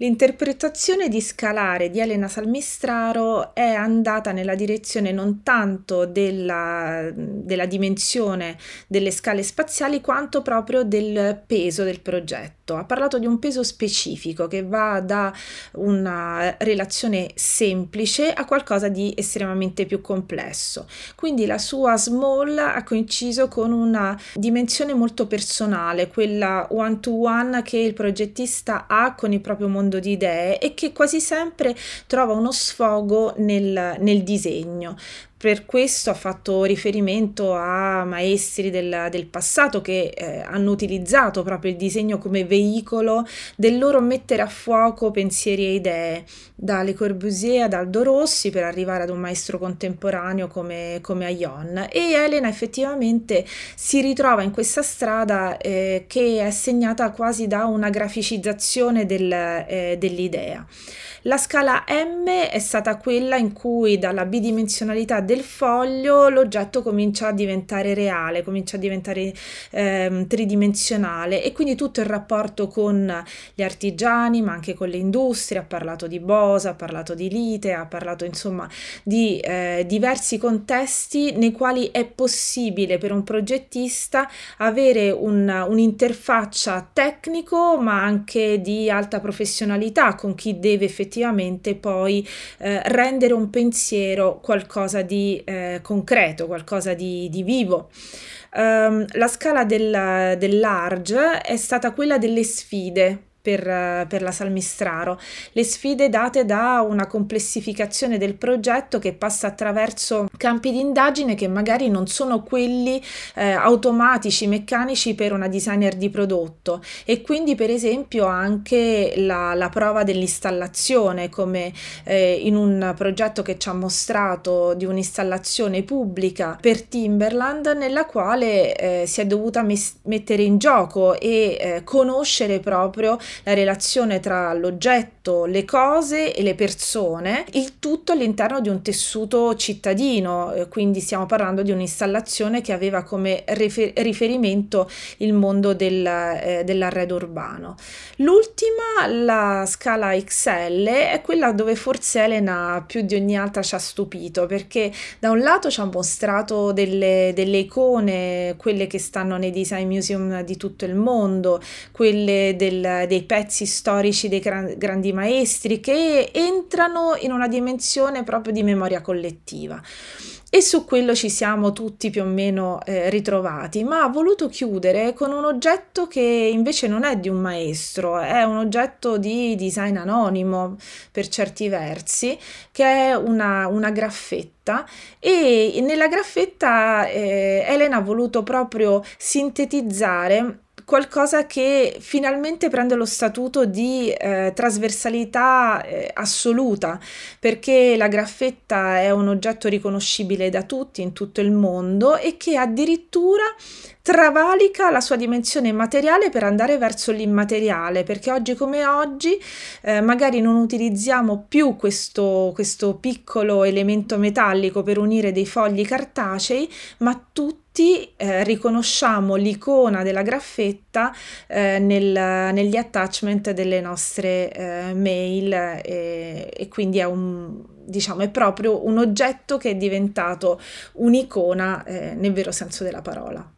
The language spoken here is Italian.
L'interpretazione di Scalare di Elena Salmistraro è andata nella direzione non tanto della, della dimensione delle scale spaziali quanto proprio del peso del progetto. Ha parlato di un peso specifico che va da una relazione semplice a qualcosa di estremamente più complesso. Quindi la sua small ha coinciso con una dimensione molto personale, quella one to one che il progettista ha con il proprio mondo mondo di idee e che quasi sempre trova uno sfogo nel, nel disegno. Per questo ha fatto riferimento a maestri del, del passato che eh, hanno utilizzato proprio il disegno come veicolo del loro mettere a fuoco pensieri e idee, da Le Corbusier ad Aldo Rossi per arrivare ad un maestro contemporaneo come, come Aion. E Elena effettivamente si ritrova in questa strada eh, che è segnata quasi da una graficizzazione del, eh, dell'idea. La scala M è stata quella in cui dalla bidimensionalità del foglio l'oggetto comincia a diventare reale, comincia a diventare eh, tridimensionale e quindi tutto il rapporto con gli artigiani ma anche con le industrie, ha parlato di Bosa, ha parlato di Lite, ha parlato insomma di eh, diversi contesti nei quali è possibile per un progettista avere un, un'interfaccia tecnico ma anche di alta professionalità con chi deve effettivamente poi eh, rendere un pensiero qualcosa di di eh, concreto, qualcosa di, di vivo. Um, la scala del, large è stata quella delle sfide, per, per la Salmistraro, le sfide date da una complessificazione del progetto che passa attraverso campi di indagine che magari non sono quelli eh, automatici, meccanici per una designer di prodotto e quindi per esempio anche la, la prova dell'installazione come eh, in un progetto che ci ha mostrato di un'installazione pubblica per Timberland nella quale eh, si è dovuta mettere in gioco e eh, conoscere proprio la relazione tra l'oggetto, le cose e le persone, il tutto all'interno di un tessuto cittadino, eh, quindi stiamo parlando di un'installazione che aveva come rifer- riferimento il mondo del, eh, dell'arredo urbano. L'ultimo ultima, la scala XL, è quella dove forse Elena più di ogni altra ci ha stupito, perché da un lato ci ha mostrato delle, delle icone, quelle che stanno nei design museum di tutto il mondo, quelle del, dei pezzi storici dei gran, grandi maestri, che entrano in una dimensione proprio di memoria collettiva e su quello ci siamo tutti più o meno eh, ritrovati, ma ha voluto chiudere con un oggetto che invece non è di un maestro, è un oggetto di design anonimo per certi versi, che è una, una graffetta e nella graffetta eh, Elena ha voluto proprio sintetizzare qualcosa che finalmente prende lo statuto di eh, trasversalità eh, assoluta, perché la graffetta è un oggetto riconoscibile da tutti in tutto il mondo e che addirittura travalica la sua dimensione materiale per andare verso l'immateriale, perché oggi come oggi eh, magari non utilizziamo più questo, questo piccolo elemento metallico per unire dei fogli cartacei, ma tutto tutti eh, riconosciamo l'icona della graffetta eh, nel, negli attachment delle nostre eh, mail e, eh, e, quindi è, un, diciamo, è proprio un oggetto che è diventato un'icona eh, nel vero senso della parola.